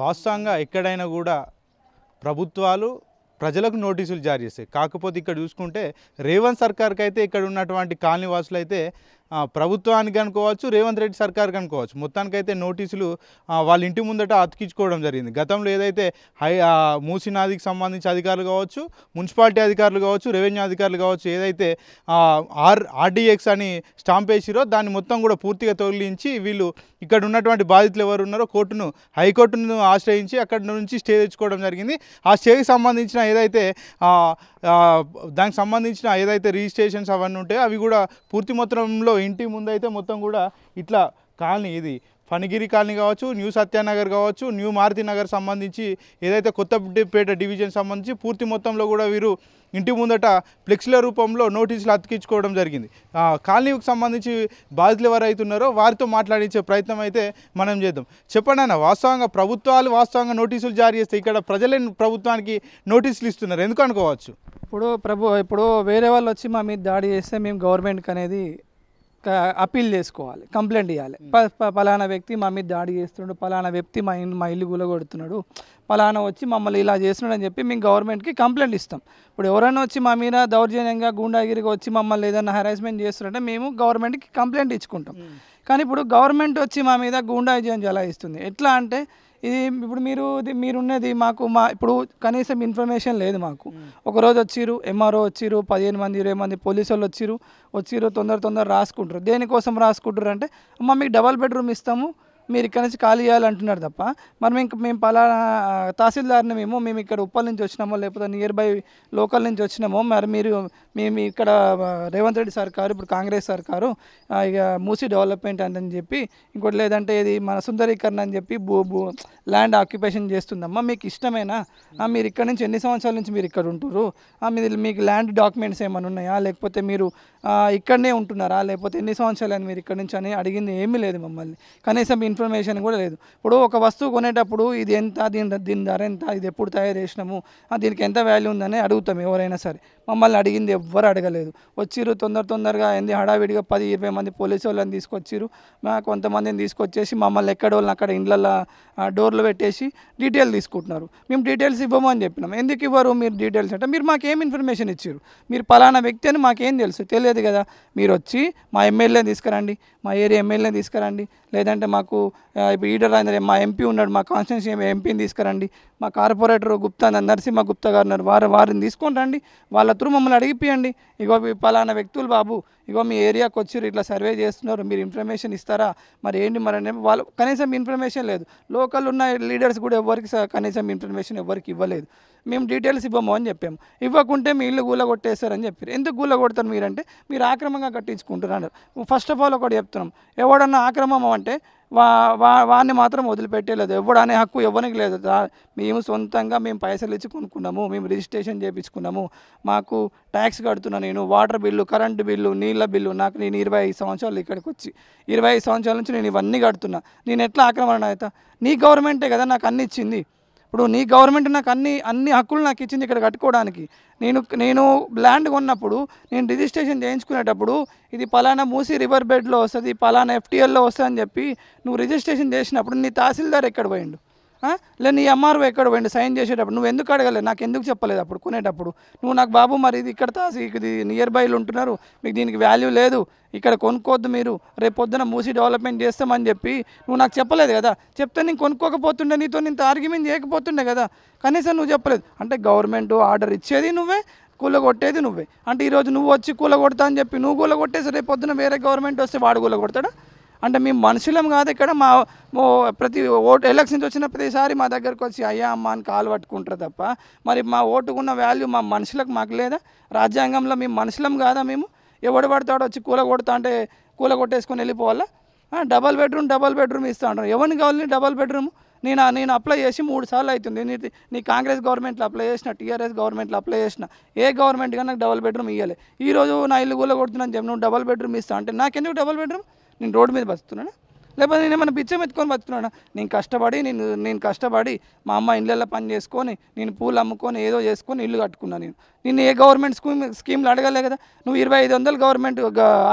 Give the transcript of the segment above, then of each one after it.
వాస్తవంగా ఎక్కడైనా కూడా ప్రభుత్వాలు ప్రజలకు నోటీసులు జారీ చేస్తాయి కాకపోతే ఇక్కడ చూసుకుంటే రేవంత్ సర్కార్కి అయితే ఇక్కడ ఉన్నటువంటి కాలనీ వాసులు అయితే ప్రభుత్వానికి అనుకోవచ్చు రేవంత్ రెడ్డి సర్కార్కి అనుకోవచ్చు మొత్తానికైతే నోటీసులు వాళ్ళ ఇంటి ముందట అతికించుకోవడం జరిగింది గతంలో ఏదైతే హై మూసీ నదికి సంబంధించి అధికారులు కావచ్చు మున్సిపాలిటీ అధికారులు కావచ్చు రెవెన్యూ అధికారులు కావచ్చు ఏదైతే ఆర్ ఆర్డీఎక్స్ అని స్టాంప్ వేసిరో దాన్ని మొత్తం కూడా పూర్తిగా తొలగించి వీళ్ళు ఇక్కడ ఉన్నటువంటి బాధితులు ఎవరు ఉన్నారో కోర్టును హైకోర్టును ఆశ్రయించి అక్కడ నుంచి స్టే తెచ్చుకోవడం జరిగింది ఆ స్టేకి సంబంధించిన ఏదైతే దానికి సంబంధించిన ఏదైతే రిజిస్ట్రేషన్స్ అవన్నీ ఉంటాయో అవి కూడా పూర్తి మొత్తంలో ఇంటి ముందైతే మొత్తం కూడా ఇట్లా కాలనీ ఇది ఫణగిరి కాలనీ కావచ్చు న్యూ సత్యానగర్ కావచ్చు న్యూ మారుతి నగర్ సంబంధించి ఏదైతే కొత్తపేట డివిజన్ సంబంధించి పూర్తి మొత్తంలో కూడా వీరు ఇంటి ముందట ఫ్లెక్స్ల రూపంలో నోటీసులు అతికించుకోవడం జరిగింది కాలనీకి సంబంధించి బాధితులు ఎవరైతే ఉన్నారో వారితో మాట్లాడించే ప్రయత్నం అయితే మనం చేద్దాం చెప్పండి అన్న వాస్తవంగా ప్రభుత్వాలు వాస్తవంగా నోటీసులు జారీ చేస్తే ఇక్కడ ప్రజలే ప్రభుత్వానికి నోటీసులు ఇస్తున్నారు ఎందుకు అనుకోవచ్చు ఇప్పుడు ప్రభు ఇప్పుడు వేరే వాళ్ళు వచ్చి మా మీద దాడి చేస్తే మేము గవర్నమెంట్కి అనేది అప్పీల్ చేసుకోవాలి కంప్లైంట్ ఇవ్వాలి పలానా వ్యక్తి మా మీద దాడి చేస్తున్నాడు పలానా వ్యక్తి మా ఇల్లు మా ఇల్లు గులగొడుతున్నాడు పలానా వచ్చి మమ్మల్ని ఇలా చేస్తున్నాడు అని చెప్పి మేము గవర్నమెంట్కి కంప్లైంట్ ఇస్తాం ఇప్పుడు ఎవరైనా వచ్చి మా మీద దౌర్జన్యంగా గుండాగిరిగా వచ్చి మమ్మల్ని ఏదైనా హెరాస్మెంట్ చేస్తున్నట్టే మేము గవర్నమెంట్కి కంప్లైంట్ ఇచ్చుకుంటాం కానీ ఇప్పుడు గవర్నమెంట్ వచ్చి మా మీద గూండాయిజం చలాయిస్తుంది ఎట్లా అంటే ఇది ఇప్పుడు మీరు మీరున్నది మాకు మా ఇప్పుడు కనీసం ఇన్ఫర్మేషన్ లేదు మాకు ఒకరోజు వచ్చిరు ఎంఆర్ఓ వచ్చిరు పదిహేను మంది ఇరవై మంది పోలీసు వాళ్ళు వచ్చిరు వచ్చిరు తొందర తొందర రాసుకుంటారు దేనికోసం రాసుకుంటారు అంటే మా మీకు డబల్ బెడ్రూమ్ ఇస్తాము మీరు ఇక్కడ నుంచి ఖాళీ చేయాలంటున్నారు తప్ప మనం ఇంక మేము పలానా తహసీల్దార్ని మేము మేము ఇక్కడ ఉప్పల్ నుంచి వచ్చినామో లేకపోతే నియర్ బై లోకల్ నుంచి వచ్చినామో మరి మీరు మేము ఇక్కడ రేవంత్ రెడ్డి సర్కారు ఇప్పుడు కాంగ్రెస్ సర్కారు ఇక మూసి డెవలప్మెంట్ అని చెప్పి ఇంకోటి లేదంటే ఇది మన సుందరీకరణ అని చెప్పి భూ భూ ల్యాండ్ ఆక్యుపేషన్ చేస్తుందమ్మా మీకు ఇష్టమేనా మీరు ఇక్కడ నుంచి ఎన్ని సంవత్సరాల నుంచి మీరు ఇక్కడ ఉంటారు మీరు మీకు ల్యాండ్ డాక్యుమెంట్స్ ఏమైనా ఉన్నాయా లేకపోతే మీరు ఇక్కడనే ఉంటున్నారా లేకపోతే ఎన్ని సంవత్సరాలు మీరు ఇక్కడ నుంచి అని అడిగింది ఏమీ లేదు మమ్మల్ని కనీసం ఇన్ఫర్మేషన్ కూడా లేదు ఇప్పుడు ఒక వస్తువు కొనేటప్పుడు ఇది ఎంత దీని దీని ధర ఎంత ఇది ఎప్పుడు తయారు చేసినాము దీనికి ఎంత వాల్యూ ఉందని అడుగుతాం ఎవరైనా సరే మమ్మల్ని అడిగింది ఎవ్వరు అడగలేదు వచ్చిరు తొందర తొందరగా అయింది హడావిడిగా పది ఇరవై మంది పోలీసు వాళ్ళని తీసుకొచ్చిరు మా కొంతమందిని తీసుకొచ్చేసి మమ్మల్ని ఎక్కడ వాళ్ళని అక్కడ ఇండ్లలో డోర్లు పెట్టేసి డీటెయిల్ తీసుకుంటున్నారు మేము డీటెయిల్స్ ఇవ్వమని చెప్పినాం ఎందుకు ఇవ్వరు మీరు డీటెయిల్స్ అంటే మీరు మాకు ఏం ఇన్ఫర్మేషన్ ఇచ్చారు మీరు పలానా వ్యక్తి అని మాకేం తెలుసు తెలియదు కదా మీరు వచ్చి మా ఎమ్మెల్యేని తీసుకురండి మా ఏరియా ఎమ్మెల్యేని తీసుకురండి లేదంటే మాకు ఈడర్ అయిన మా ఎంపీ ఉన్నాడు మా కాన్స్టిట్యూన్సీ ఎంపీని తీసుకురండి మా కార్పొరేటర్ గుప్తా నరసింహ గుప్తా గారు ఉన్నారు వారు వారిని తీసుకొని రండి వాళ్ళ సత్రు మమ్మల్ని అడిగిపోయండి ఇగో పలానా వ్యక్తులు బాబు ఇగో మీ ఏరియాకి వచ్చి ఇట్లా సర్వే చేస్తున్నారు మీరు ఇన్ఫర్మేషన్ ఇస్తారా మరి ఏంటి మరి వాళ్ళు కనీసం ఇన్ఫర్మేషన్ లేదు లోకల్ ఉన్న లీడర్స్ కూడా ఎవరికి కనీసం ఇన్ఫర్మేషన్ ఎవరికి ఇవ్వలేదు మేము డీటెయిల్స్ ఇవ్వము అని చెప్పాము ఇవ్వకుంటే మీ ఇల్లు గూల కొట్టేస్తారని చెప్పారు ఎందుకు గూల కొడతారు మీరంటే మీరు ఆక్రమంగా కట్టించుకుంటున్నారు ఫస్ట్ ఆఫ్ ఆల్ ఒకటి చెప్తున్నాం ఎవడన్నా ఆక్రమం అంటే వా వాడిని మాత్రం వదిలిపెట్టేలేదు ఎవడు అనే హక్కు ఇవ్వనికి లేదు మేము సొంతంగా మేము పైసలు ఇచ్చి కొనుక్కున్నాము మేము రిజిస్ట్రేషన్ చేయించుకున్నాము మాకు ట్యాక్స్ కడుతున్నా నేను వాటర్ బిల్లు కరెంటు బిల్లు నీళ్ళ బిల్లు నాకు నేను ఇరవై ఐదు సంవత్సరాలు ఇక్కడికి వచ్చి ఇరవై ఐదు సంవత్సరాల నుంచి నేను ఇవన్నీ కడుతున్నా నేను ఎట్లా ఆక్రమణ అవుతా నీ గవర్నమెంటే కదా నాకు అన్ని ఇచ్చింది ఇప్పుడు నీ గవర్నమెంట్ నాకు అన్ని అన్ని హక్కులు నాకు ఇచ్చింది ఇక్కడ కట్టుకోవడానికి నేను నేను ల్యాండ్ కొన్నప్పుడు నేను రిజిస్ట్రేషన్ చేయించుకునేటప్పుడు ఇది పలానా మూసీ రివర్ బెడ్లో వస్తుంది పలానా ఎఫ్టీఎల్లో వస్తుంది అని చెప్పి నువ్వు రిజిస్ట్రేషన్ చేసినప్పుడు నీ తహసీల్దార్ ఎక్కడ పోయిండు లేదు నీ ఎంఆర్ఓ ఎక్కడ పోయింది సైన్ చేసేటప్పుడు నువ్వు ఎందుకు అడగలేదు నాకు ఎందుకు చెప్పలేదు అప్పుడు కొనేటప్పుడు నువ్వు నాకు బాబు మరి ఇది ఇక్కడ ఇది నియర్ బైలు ఉంటున్నారు మీకు దీనికి వాల్యూ లేదు ఇక్కడ కొనుక్కోద్దు మీరు రేపు పొద్దున మూసి డెవలప్మెంట్ చేస్తామని చెప్పి నువ్వు నాకు చెప్పలేదు కదా చెప్తే నేను కొనుక్కోకపోతుండే నీతో నేను ఆర్గ్యుమెంట్ చేయకపోతుండే కదా కనీసం నువ్వు చెప్పలేదు అంటే గవర్నమెంట్ ఆర్డర్ ఇచ్చేది నువ్వే కూలగొట్టేది నువ్వే అంటే ఈరోజు నువ్వు వచ్చి కూలగొడతా అని చెప్పి నువ్వు కూలగొట్టేసి రేపు పొద్దున వేరే గవర్నమెంట్ వస్తే వాడు కూలగొడతాడు అంటే మేము మనుషులం కాదు ఇక్కడ మా ప్రతి ఓటు ఎలక్షన్స్ వచ్చిన ప్రతిసారి మా దగ్గరకు వచ్చి అయ్యా అమ్మ అని కాలు పట్టుకుంటారు తప్ప మరి మా ఓటుకున్న వాల్యూ మా మనుషులకు మాకు లేదా రాజ్యాంగంలో మేము మనుషులం కాదా మేము ఎవడు పడతాడో వచ్చి కూల కొడతా అంటే కూల కొట్టేసుకొని వెళ్ళిపోవాలా డబల్ బెడ్రూమ్ డబల్ బెడ్రూమ్ ఇస్తా అంటారు ఎవరిని కావాలి డబల్ బెడ్రూమ్ నేను నేను అప్లై చేసి మూడు సార్లు అవుతుంది నీ నీ కాంగ్రెస్ గవర్నమెంట్లో అప్లై చేసిన టీఆర్ఎస్ గవర్నమెంట్లో అప్లై చేసిన ఏ గవర్నమెంట్గా నాకు డబల్ బెడ్రూమ్ ఇవ్వలే ఈరోజు నా ఇల్లు కూల కొడుతున్నాను చెప్పి నువ్వు డబల్ బెడ్రూమ్ ఇస్తా అంటే నాకెందుకు డబల్ బెడ్రూమ్ నేను రోడ్డు మీద బతుకుతున్నానా లేకపోతే నేను ఏమైనా బిచ్చం ఎత్తుకొని బతుకున్నానా నేను కష్టపడి నేను నేను కష్టపడి మా అమ్మ ఇళ్ళల్లో పని చేసుకొని నేను పూలు అమ్ముకొని ఏదో చేసుకొని ఇల్లు కట్టుకున్నాను నేను నేను ఏ గవర్నమెంట్ స్కీమ్ స్కీమ్లు అడగలే కదా నువ్వు ఇరవై ఐదు వందలు గవర్నమెంట్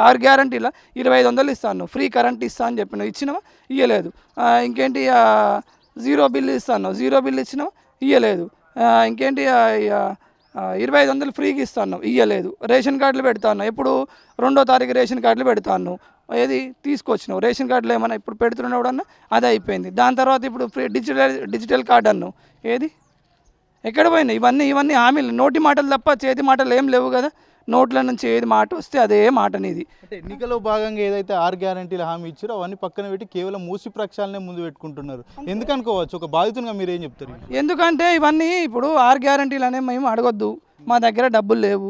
ఆరు గ్యారంటీలో ఇరవై ఐదు వందలు ఇస్తాను ఫ్రీ కరెంట్ ఇస్తాను అని నువ్వు ఇచ్చినావా ఇయ్యలేదు ఇంకేంటి జీరో బిల్లు ఇస్తాను జీరో బిల్లు ఇచ్చినావా ఇయ్యలేదు ఇంకేంటి ఇరవై ఐదు వందలు ఫ్రీగా ఇస్తాను ఇయ్యలేదు రేషన్ కార్డులు పెడతాను ఎప్పుడు రెండో తారీఖు రేషన్ కార్డులు పెడతాను ఏది తీసుకొచ్చినావు రేషన్ కార్డులో ఏమన్నా ఇప్పుడు పెడుతున్నావు అన్న అది అయిపోయింది దాని తర్వాత ఇప్పుడు ఫ్రీ డిజిటల్ డిజిటల్ కార్డు అన్ను ఏది ఎక్కడ పోయినాయి ఇవన్నీ ఇవన్నీ హామీలు నోటి మాటలు తప్ప చేతి మాటలు ఏం లేవు కదా నోట్ల నుంచి ఏది మాట వస్తే అదే మాట అనేది అంటే ఎన్నికలో భాగంగా ఏదైతే ఆర్ గ్యారంటీలు హామీ ఇచ్చారో అవన్నీ పక్కన పెట్టి కేవలం మూసి ప్రక్షాలనే ముందు పెట్టుకుంటున్నారు ఎందుకు అనుకోవచ్చు ఒక బాధితునిగా మీరు ఏం చెప్తారు ఎందుకంటే ఇవన్నీ ఇప్పుడు ఆర్ గ్యారంటీలు అనేవి మేము అడగొద్దు మా దగ్గర డబ్బులు లేవు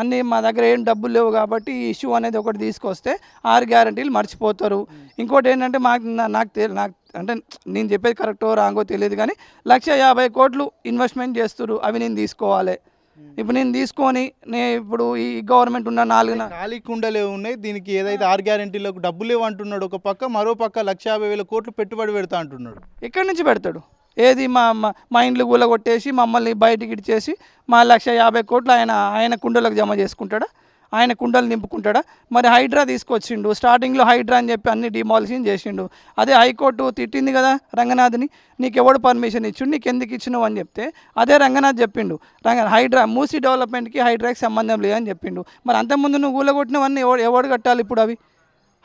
అన్ని మా దగ్గర ఏం డబ్బులు లేవు కాబట్టి ఈ ఇష్యూ అనేది ఒకటి తీసుకొస్తే ఆరు గ్యారంటీలు మర్చిపోతారు ఇంకోటి ఏంటంటే మాకు నాకు నాకు అంటే నేను చెప్పేది కరెక్టో రాంగో తెలియదు కానీ లక్ష యాభై కోట్లు ఇన్వెస్ట్మెంట్ చేస్తారు అవి నేను తీసుకోవాలి ఇప్పుడు నేను తీసుకొని నే ఇప్పుడు ఈ గవర్నమెంట్ ఉన్న నాలుగు ఖాళీ కుండలే ఉన్నాయి దీనికి ఏదైతే ఆరు గ్యారంటీలకు డబ్బులు లేవు అంటున్నాడు ఒక పక్క మరో పక్క లక్ష యాభై వేల కోట్లు పెట్టుబడి పెడతా అంటున్నాడు ఎక్కడి నుంచి పెడతాడు ఏది మా మా ఇంట్లో కూలగొట్టేసి మమ్మల్ని బయటికి ఇడిచేసి మా లక్ష యాభై కోట్లు ఆయన ఆయన కుండలకు జమ చేసుకుంటాడా ఆయన కుండలు నింపుకుంటాడా మరి హైడ్రా తీసుకొచ్చిండు స్టార్టింగ్లో హైడ్రా అని చెప్పి అన్ని డిమాలిషన్ చేసిండు అదే హైకోర్టు తిట్టింది కదా రంగనాథ్ని నీకు ఎవడు పర్మిషన్ ఇచ్చిండు నీకు ఎందుకు ఇచ్చినావు అని చెప్తే అదే రంగనాథ్ చెప్పిండు రంగ హైడ్రా మూసీ డెవలప్మెంట్కి హైడ్రాకి సంబంధం లేదని చెప్పిండు మరి అంతకుముందు నువ్వు కూలగొట్టినవన్నీ ఎవడు ఎవడు కట్టాలి ఇప్పుడు అవి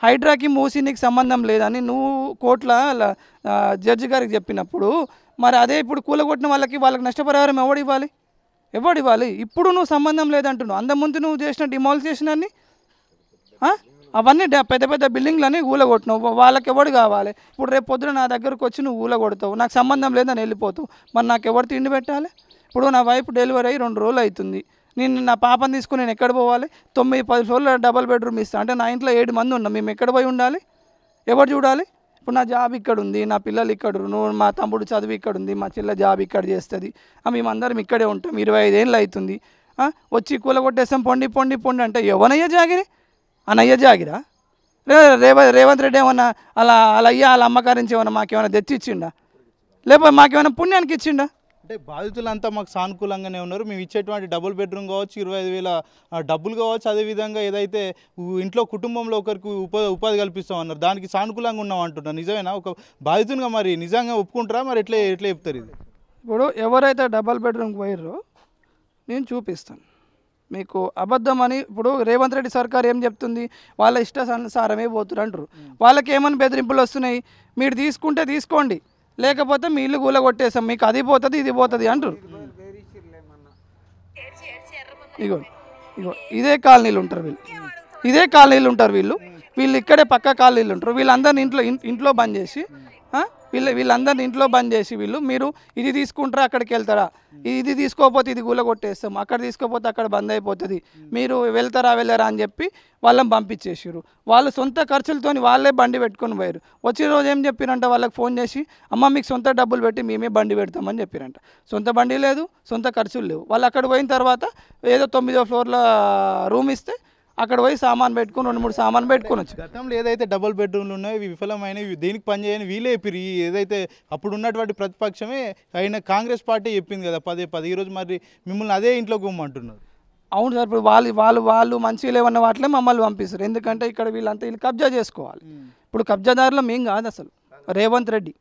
హైడ్రాకి మూసి నీకు సంబంధం లేదని నువ్వు కోర్టుల జడ్జి గారికి చెప్పినప్పుడు మరి అదే ఇప్పుడు కూలగొట్టిన వాళ్ళకి వాళ్ళకి నష్టపరిహారం ఎవడు ఇవ్వాలి ఎవడు ఇవ్వాలి ఇప్పుడు నువ్వు సంబంధం లేదంటున్నావు అంత ముందు నువ్వు చేసిన డిమాలిసేషన్ అని అవన్నీ పెద్ద పెద్ద బిల్డింగ్లన్నీ ఊలగొట్టినావు వాళ్ళకి ఎవడు కావాలి ఇప్పుడు రేపు పొద్దున నా దగ్గరకు వచ్చి నువ్వు ఊలగొడతావు నాకు సంబంధం లేదని వెళ్ళిపోతావు మరి నాకు ఎవరు తిండి పెట్టాలి ఇప్పుడు నా వైపు డెలివరీ అయ్యి రెండు రోజులు అవుతుంది నేను నా పాపను తీసుకుని నేను ఎక్కడ పోవాలి తొమ్మిది పది ఫ్లోర్ల డబల్ బెడ్రూమ్ ఇస్తాను అంటే నా ఇంట్లో ఏడు మంది ఉన్నాం మేము ఎక్కడ పోయి ఉండాలి ఎవరు చూడాలి ఇప్పుడు నా జాబ్ ఇక్కడ ఉంది నా పిల్లలు ఇక్కడ మా తమ్ముడు చదువు ఇక్కడ ఉంది మా చెల్లె జాబ్ ఇక్కడ చేస్తుంది మేమందరం ఇక్కడే ఉంటాం ఇరవై ఐదేళ్ళు అవుతుంది వచ్చి కూల కొట్టేస్తాం పొండి పొండి పొండి అంటే ఎవనయ్యా జాగిరి అనయ్య జాగిరా రే రేవ రేవంత్ రెడ్డి ఏమన్నా అలా అలా అయ్యా అలా అమ్మకారించి ఏమన్నా మాకేమైనా తెచ్చిచ్చిండా లేకపోతే మాకేమైనా పుణ్యానికి ఇచ్చిండా అంటే బాధితులంతా మాకు సానుకూలంగానే ఉన్నారు మేము ఇచ్చేటువంటి డబుల్ బెడ్రూమ్ కావచ్చు ఇరవై ఐదు వేల డబ్బులు కావచ్చు అదేవిధంగా ఏదైతే ఇంట్లో కుటుంబంలో ఒకరికి ఉప ఉపాధి కల్పిస్తామన్నారు దానికి సానుకూలంగా ఉన్నాం అంటున్నారు నిజమేనా ఒక బాధితునిగా మరి నిజంగా ఒప్పుకుంటారా మరి ఎట్లా ఎట్లా చెప్తారు ఇది ఇప్పుడు ఎవరైతే డబల్ బెడ్రూమ్కి పోయారో నేను చూపిస్తాను మీకు అబద్ధం అని ఇప్పుడు రేవంత్ రెడ్డి సర్కార్ ఏం చెప్తుంది వాళ్ళ ఇష్ట సంసారమే పోతున్నారు అంటారు వాళ్ళకి ఏమని బెదిరింపులు వస్తున్నాయి మీరు తీసుకుంటే తీసుకోండి లేకపోతే మీ ఇల్లు కూల కొట్టేసాం మీకు అది పోతుంది ఇది పోతుంది అంటారు ఇగో ఇగో ఇదే కాలనీలు ఉంటారు వీళ్ళు ఇదే కాలనీలు ఉంటారు వీళ్ళు వీళ్ళు ఇక్కడే పక్క కాలనీలు ఉంటారు వీళ్ళందరిని ఇంట్లో ఇంట్లో బంద్ చేసి వీళ్ళ వీళ్ళందరిని ఇంట్లో బంద్ చేసి వీళ్ళు మీరు ఇది తీసుకుంటారా అక్కడికి వెళ్తారా ఇది తీసుకోకపోతే ఇది గూల కొట్టేస్తాం అక్కడ తీసుకోకపోతే అక్కడ బంద్ అయిపోతుంది మీరు వెళ్తారా వెళ్ళారా అని చెప్పి వాళ్ళని పంపించేసారు వాళ్ళు సొంత ఖర్చులతో వాళ్ళే బండి పెట్టుకొని పోయారు వచ్చే రోజు ఏం చెప్పిరంట వాళ్ళకి ఫోన్ చేసి అమ్మ మీకు సొంత డబ్బులు పెట్టి మేమే బండి పెడతామని చెప్పిరంట సొంత బండి లేదు సొంత ఖర్చులు లేవు వాళ్ళు అక్కడ పోయిన తర్వాత ఏదో తొమ్మిదో ఫ్లోర్లో రూమ్ ఇస్తే అక్కడ పోయి సామాన్ పెట్టుకుని రెండు మూడు సామాన్ పెట్టుకోవచ్చు గతంలో ఏదైతే డబుల్ బెడ్రూమ్లు ఉన్నాయో ఇవి విఫలమైనవి దేనికి పనిచేయని వీలే ఇప్పుడు ఏదైతే అప్పుడు ఉన్నటువంటి ప్రతిపక్షమే అయినా కాంగ్రెస్ పార్టీ చెప్పింది కదా పదే పది ఈరోజు మరి మిమ్మల్ని అదే ఇంట్లో గుమ్మంటున్నారు అవును సార్ ఇప్పుడు వాళ్ళు వాళ్ళు వాళ్ళు మంచిగా లేవన్న వాటిలో మమ్మల్ని పంపిస్తారు ఎందుకంటే ఇక్కడ వీళ్ళంతా వీళ్ళు కబ్జా చేసుకోవాలి ఇప్పుడు కబ్జాదారులు మేం కాదు అసలు రేవంత్ రెడ్డి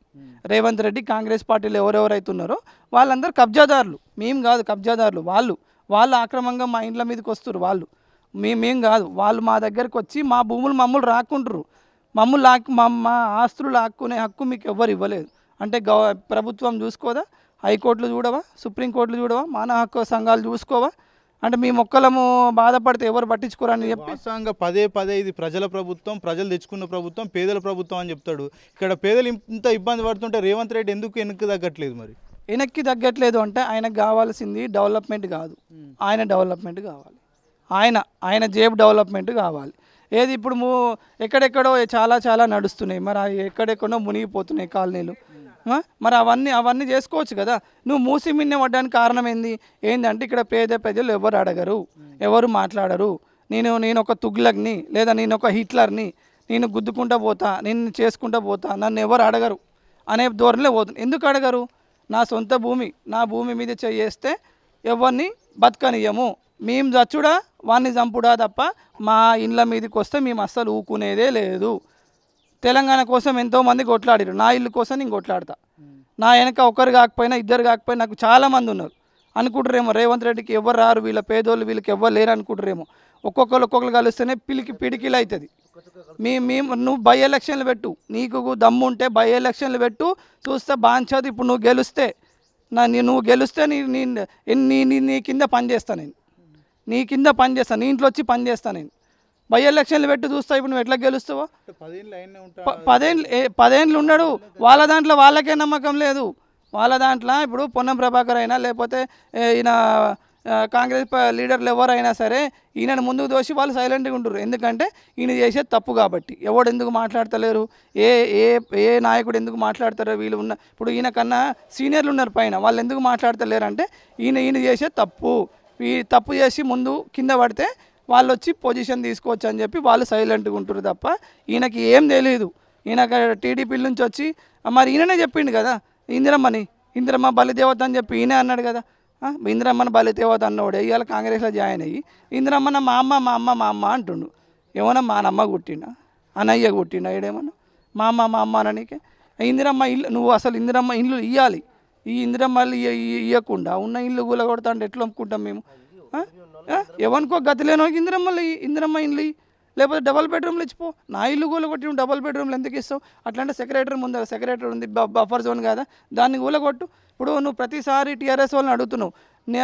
రేవంత్ రెడ్డి కాంగ్రెస్ పార్టీలో ఎవరెవరైతే ఉన్నారో వాళ్ళందరూ కబ్జాదారులు మేము కాదు కబ్జాదారులు వాళ్ళు వాళ్ళు ఆక్రమంగా మా ఇండ్ల మీదకి వస్తారు వాళ్ళు మేమేం కాదు వాళ్ళు మా దగ్గరికి వచ్చి మా భూములు మమ్మల్ని రాకుంటారు మమ్మల్ని లాక్ మా ఆస్తులు లాక్కునే హక్కు మీకు ఎవ్వరు ఇవ్వలేదు అంటే గవ ప్రభుత్వం చూసుకోదా హైకోర్టులు చూడవా సుప్రీంకోర్టులు చూడవా మానవ హక్కు సంఘాలు చూసుకోవా అంటే మీ మొక్కలము బాధపడితే ఎవరు పట్టించుకోరని చెప్పి వాస్తవంగా పదే పదే ఇది ప్రజల ప్రభుత్వం ప్రజలు తెచ్చుకున్న ప్రభుత్వం పేదల ప్రభుత్వం అని చెప్తాడు ఇక్కడ పేదలు ఇంత ఇబ్బంది పడుతుంటే రేవంత్ రెడ్డి ఎందుకు వెనక్కి తగ్గట్లేదు మరి వెనక్కి తగ్గట్లేదు అంటే ఆయనకు కావాల్సింది డెవలప్మెంట్ కాదు ఆయన డెవలప్మెంట్ కావాలి ఆయన ఆయన జేబు డెవలప్మెంట్ కావాలి ఏది ఇప్పుడు మూ ఎక్కడెక్కడో చాలా చాలా నడుస్తున్నాయి మరి ఎక్కడెక్కడో మునిగిపోతున్నాయి కాలనీలు hmm. మరి అవన్నీ అవన్నీ చేసుకోవచ్చు కదా నువ్వు మూసి మిన్నే పడ్డానికి కారణం ఏంది ఏంటంటే ఇక్కడ పేద ప్రజలు ఎవరు అడగరు hmm. ఎవరు మాట్లాడరు నేను నేను ఒక తుగ్లగ్ని లేదా నేను ఒక హిట్లర్ని నేను గుద్దుకుంటా పోతా నేను చేసుకుంటా పోతా నన్ను ఎవరు అడగరు అనే ధోరణిలో పోతుంది ఎందుకు అడగరు నా సొంత భూమి నా భూమి మీద చేస్తే ఎవరిని బతకనియము మేము చచ్చుడా వాడిని చంపుడా తప్ప మా ఇండ్ల మీదకి వస్తే మేము అస్సలు ఊకునేదే లేదు తెలంగాణ కోసం ఎంతోమంది కొట్లాడారు నా ఇల్లు కోసం నేను కొట్లాడతా నా వెనక ఒకరు కాకపోయినా ఇద్దరు కాకపోయినా నాకు చాలామంది ఉన్నారు అనుకుంటారేమో రేవంత్ రెడ్డికి ఎవరు రారు వీళ్ళ పేదోళ్ళు వీళ్ళకి ఎవరు లేరు అనుకుంటారేమో ఒక్కొక్కరు ఒక్కొక్కరు కలిస్తేనే పిలికి పిడికిలు అవుతుంది మీ మేము నువ్వు బై ఎలక్షన్లు పెట్టు నీకు దమ్ము ఉంటే బై ఎలక్షన్లు పెట్టు చూస్తే బాగా ఇప్పుడు నువ్వు గెలిస్తే నా నువ్వు గెలిస్తే నీ నీ నీ నీ కింద పనిచేస్తా నేను నీ కింద పని చేస్తాను నీ ఇంట్లో వచ్చి పని చేస్తాను నేను బై ఎలక్షన్లు పెట్టి చూస్తా ఇప్పుడు నువ్వు ఎట్లా గెలుస్తావో పదేళ్ళు పదేళ్ళు ఉండడు వాళ్ళ దాంట్లో వాళ్ళకే నమ్మకం లేదు వాళ్ళ దాంట్లో ఇప్పుడు పొన్నం ప్రభాకర్ అయినా లేకపోతే ఈయన కాంగ్రెస్ లీడర్లు ఎవరైనా సరే ఈయనను ముందుకు దోషి వాళ్ళు సైలెంట్గా ఉంటారు ఎందుకంటే ఈయన చేసేది తప్పు కాబట్టి ఎవడు ఎందుకు మాట్లాడతలేరు ఏ ఏ ఏ నాయకుడు ఎందుకు మాట్లాడతారో వీళ్ళు ఉన్న ఇప్పుడు ఈయన కన్నా సీనియర్లు ఉన్నారు పైన వాళ్ళు ఎందుకు మాట్లాడతలేరు అంటే ఈయన ఈయన చేసే తప్పు ఈ తప్పు చేసి ముందు కింద పడితే వాళ్ళు వచ్చి పొజిషన్ తీసుకోవచ్చు అని చెప్పి వాళ్ళు సైలెంట్గా ఉంటారు తప్ప ఈయనకి ఏం తెలియదు ఈయన టీడీపీ నుంచి వచ్చి మరి ఈయననే చెప్పిండు కదా ఇందిరమ్మని ఇందిరమ్మ బలిదేవత అని చెప్పి ఈయనే అన్నాడు కదా ఇందిరమ్మని బలిదేవత అన్నోడే ఇవాళ కాంగ్రెస్లో జాయిన్ అయ్యి ఇందిరమ్మన మా అమ్మ మా అమ్మ మా అమ్మ అంటుండు ఏమన్నా మా నమ్మ కుట్టినా అనయ్య కుట్టినా ఏడేమన్నా మా అమ్మ మా అమ్మ అననికే ఇందిరమ్మ ఇల్లు నువ్వు అసలు ఇందిరమ్మ ఇల్లు ఇవ్వాలి ఈ ఇందిరమ్మలు ఇవ్వకుండా ఉన్న ఇల్లు కూలగొడతా అంటే ఎట్లా అమ్ముకుంటాం మేము ఎవరికో గతి లేనో ఇందిరమ్మలు ఇందిరమ్మ ఇల్లు లేకపోతే డబల్ బెడ్రూమ్లు ఇచ్చిపో నా ఇల్లు కూలగొట్టి డబల్ బెడ్రూమ్లు ఎందుకు ఇస్తావు అట్లాంటి సెక్రటరీ ముందర సెక్రటరీ ఉంది బఫర్ జోన్ కదా దాన్ని కూలగొట్టు ఇప్పుడు నువ్వు ప్రతిసారి టీఆర్ఎస్ వాళ్ళని అడుగుతున్నావు నే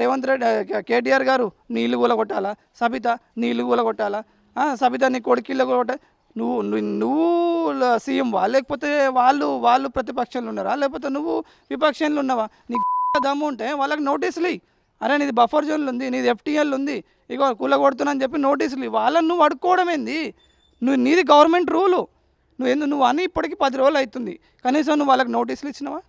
రేవంత్ రెడ్డి కేటీఆర్ గారు నీ ఇల్లు కూలగొట్టాలా సబిత నీ ఇల్లు కూలగొట్టాలా సబిత నీ కొడుకు ఇల్లు కూడా నువ్వు నువ్వు సీఎం వా లేకపోతే వాళ్ళు వాళ్ళు ప్రతిపక్షంలో ఉన్నారా లేకపోతే నువ్వు విపక్షంలో ఉన్నావా నీకు దమ్ము ఉంటే వాళ్ళకి నోటీసులు ఇవి అరే నీది బఫర్ జోన్లు ఉంది నీది ఎఫ్టీఎల్ ఉంది ఇక కూల అని చెప్పి నోటీసులు ఇవి వాళ్ళని నువ్వు అడుక్కోవడం ఏంది నువ్వు నీది గవర్నమెంట్ రూలు నువ్వు ఎందుకు నువ్వు అని ఇప్పటికీ పది రోజులు అవుతుంది కనీసం నువ్వు వాళ్ళకి నోటీసులు ఇచ్చినావా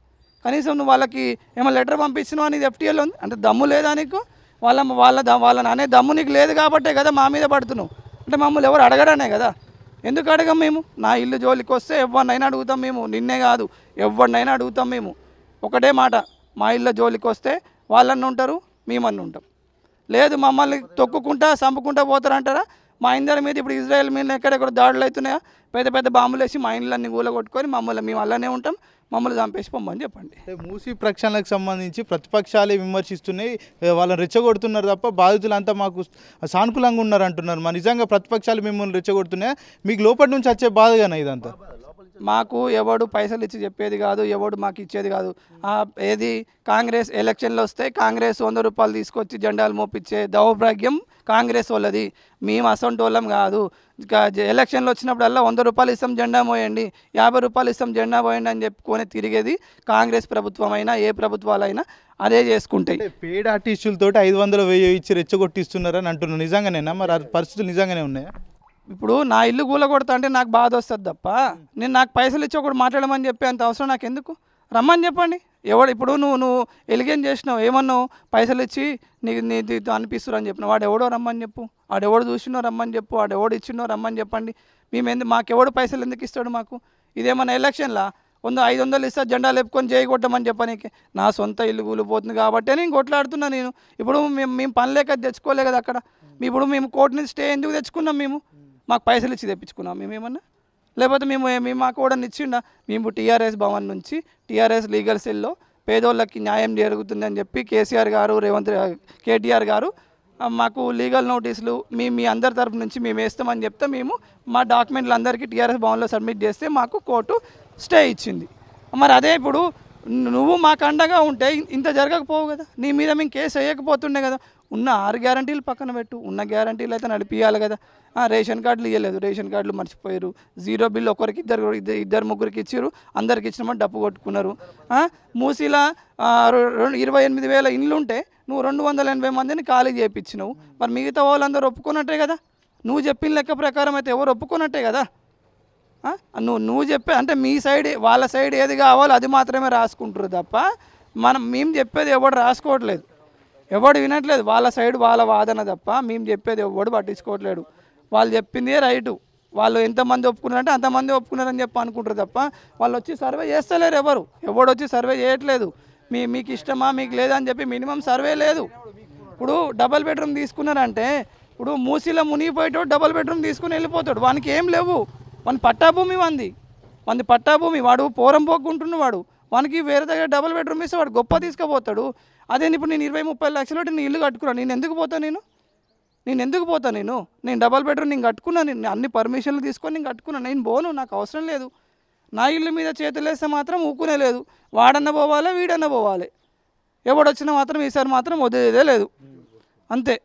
కనీసం నువ్వు వాళ్ళకి ఏమైనా లెటర్ పంపించినావా నీది ఎఫ్టీఎల్ ఉంది అంటే దమ్ము లేదా నీకు వాళ్ళ వాళ్ళ వాళ్ళని అనే దమ్ము నీకు లేదు కాబట్టే కదా మా మీద పడుతున్నావు అంటే మమ్మల్ని ఎవరు అడగడానే కదా ఎందుకు అడగం మేము నా ఇల్లు జోలికి వస్తే ఎవరినైనా అడుగుతాం మేము నిన్నే కాదు ఎవరినైనా అడుగుతాం మేము ఒకటే మాట మా ఇళ్ళ జోలికి వస్తే వాళ్ళన్న ఉంటారు మేమన్న ఉంటాం లేదు మమ్మల్ని తొక్కుకుంటా చంపుకుంటా పోతారంటారా మా ఇందరి మీద ఇప్పుడు ఇజ్రాయెల్ మీద ఎక్కడెక్కడ దాడులు అవుతున్నాయో పెద్ద పెద్ద బాంబులు వేసి మా ఇండ్లన్నీ గూల కొట్టుకొని మమ్మల్ని మేము అలానే ఉంటాం మమ్మల్ని చంపేసి పొమ్మని చెప్పండి మూసీ ప్రక్షాళనకు సంబంధించి ప్రతిపక్షాలే విమర్శిస్తున్నాయి వాళ్ళని రెచ్చగొడుతున్నారు తప్ప బాధితులంతా మాకు సానుకూలంగా ఉన్నారు అంటున్నారు మా నిజంగా ప్రతిపక్షాలు మిమ్మల్ని రెచ్చగొడుతున్నాయి మీకు లోపల నుంచి వచ్చే బాధగానే ఇదంతా మాకు ఎవడు పైసలు ఇచ్చి చెప్పేది కాదు ఎవడు మాకు ఇచ్చేది కాదు ఏది కాంగ్రెస్ ఎలక్షన్లు వస్తే కాంగ్రెస్ వంద రూపాయలు తీసుకొచ్చి జెండాలు మోపించే దౌర్భాగ్యం కాంగ్రెస్ వాళ్ళది మేము అసొంటి వాళ్ళం కాదు ఎలక్షన్లు వచ్చినప్పుడల్లా వంద రూపాయలు ఇస్తాం జెండా పోయండి యాభై రూపాయలు ఇస్తాం జెండా పోయండి అని చెప్పుకొని తిరిగేది కాంగ్రెస్ ప్రభుత్వం అయినా ఏ ప్రభుత్వాలైనా అదే చేసుకుంటాయి పేడ టిష్యూలతోటి ఐదు వందలు వెయ్యి ఇచ్చి రెచ్చగొట్టిస్తున్నారని అంటున్నాను నిజంగానేనా మరి పరిస్థితులు నిజంగానే ఉన్నాయా ఇప్పుడు నా ఇల్లు కూలగొడతా అంటే నాకు బాధ వస్తుంది తప్ప నేను నాకు పైసలు ఇచ్చి ఒకటి మాట్లాడమని చెప్పే అంత అవసరం నాకు ఎందుకు రమ్మని చెప్పండి ఎవడు ఇప్పుడు నువ్వు నువ్వు ఎలిగేం చేసినావు ఏమన్నావు పైసలు ఇచ్చి నీకు నీ అనిపిస్తురు అని చెప్పిన వాడు ఎవడో రమ్మని చెప్పు వాడెవడు చూసినో రమ్మని చెప్పు వాడు ఎవడు ఇచ్చినో రమ్మని చెప్పండి మేము మాకు మాకెవడు పైసలు ఎందుకు ఇస్తాడు మాకు ఇదేమన్నా ఎలక్షన్లా వంద ఐదు వందలు ఇస్తా జెండా లేపుకొని చేయి కొట్టమని చెప్పనీకి నా సొంత ఇల్లు కూలిపోతుంది కాబట్టే నేను కొట్లాడుతున్నా నేను ఇప్పుడు మేము మేము పని లేక తెచ్చుకోలే కదా అక్కడ ఇప్పుడు మేము కోర్టు నుంచి స్టే ఎందుకు తెచ్చుకున్నాం మేము మాకు పైసలు ఇచ్చి తెప్పించుకున్నాం మేమేమన్నా లేకపోతే మేము మేము మాకు కూడా ఇచ్చిండా మేము టీఆర్ఎస్ భవన్ నుంచి టీఆర్ఎస్ లీగల్ సెల్లో పేదోళ్ళకి న్యాయం జరుగుతుందని చెప్పి కేసీఆర్ గారు రేవంత్ కేటీఆర్ గారు మాకు లీగల్ నోటీసులు మీ మీ అందరి తరఫు నుంచి మేము వేస్తామని చెప్తే మేము మా డాక్యుమెంట్లు అందరికీ టీఆర్ఎస్ భవన్లో సబ్మిట్ చేస్తే మాకు కోర్టు స్టే ఇచ్చింది మరి అదే ఇప్పుడు నువ్వు మాకు అండగా ఉంటే ఇంత జరగకపోవు కదా నీ మీద మేము కేసు వేయకపోతుండే కదా ఉన్న ఆరు గ్యారంటీలు పక్కన పెట్టు ఉన్న గ్యారంటీలు అయితే నడిపియాలి కదా రేషన్ కార్డులు ఇవ్వలేదు రేషన్ కార్డులు మర్చిపోయారు జీరో బిల్ ఒకరికి ఇద్దరు ఇద్దరు ముగ్గురికి ఇచ్చారు అందరికి ఇచ్చినమని డబ్బు కొట్టుకున్నారు మూసీలా రెండు ఇరవై ఎనిమిది వేల ఇండ్లుంటే ఉంటే నువ్వు రెండు వందల ఎనభై మందిని ఖాళీ చేయించినావు మరి మిగతా వాళ్ళందరూ ఒప్పుకున్నట్టే కదా నువ్వు చెప్పిన లెక్క ప్రకారం అయితే ఎవరు ఒప్పుకున్నట్టే కదా నువ్వు నువ్వు చెప్పే అంటే మీ సైడ్ వాళ్ళ సైడ్ ఏది కావాలో అది మాత్రమే రాసుకుంటారు తప్ప మనం మేము చెప్పేది ఎవడు రాసుకోవట్లేదు ఎవడు వినట్లేదు వాళ్ళ సైడ్ వాళ్ళ వాదన తప్ప మేము చెప్పేది ఎవడు పట్టించుకోవట్లేడు వాళ్ళు చెప్పిందే రైటు వాళ్ళు ఎంతమంది ఒప్పుకున్నారంటే అంతమంది ఒప్పుకున్నారని చెప్పి అనుకుంటారు తప్ప వాళ్ళు వచ్చి సర్వే చేస్తలేరు ఎవరు ఎవడు వచ్చి సర్వే చేయట్లేదు మీ మీకు ఇష్టమా మీకు లేదని చెప్పి మినిమం సర్వే లేదు ఇప్పుడు డబల్ బెడ్రూమ్ తీసుకున్నారంటే ఇప్పుడు మూసీలో మునిగిపోయేటోడు డబల్ బెడ్రూమ్ తీసుకుని వెళ్ళిపోతాడు వానికి ఏం లేవు వాని పట్టాభూమి వంది వంది పట్టాభూమి వాడు పోరం పోక్కుంటున్న వాడు వానికి వేరే దగ్గర డబుల్ బెడ్రూమ్ ఇస్తే వాడు గొప్ప తీసుకుపోతాడు అదే ఇప్పుడు నేను ఇరవై ముప్పై లక్షలు నేను ఇల్లు కట్టుకున్నాను నేను ఎందుకు పోతాను నేను నేను ఎందుకు పోతాను నేను నేను డబల్ బెడ్రూమ్ నేను కట్టుకున్నాను నేను అన్ని పర్మిషన్లు తీసుకొని నేను కట్టుకున్నాను నేను పోను నాకు అవసరం లేదు నా ఇల్లు మీద చేతులేస్తే మాత్రం ఊకునే లేదు వాడన్న పోవాలి వీడన్న పోవాలి ఎవడొచ్చినా మాత్రం ఈసారి మాత్రం వదిలేదే లేదు అంతే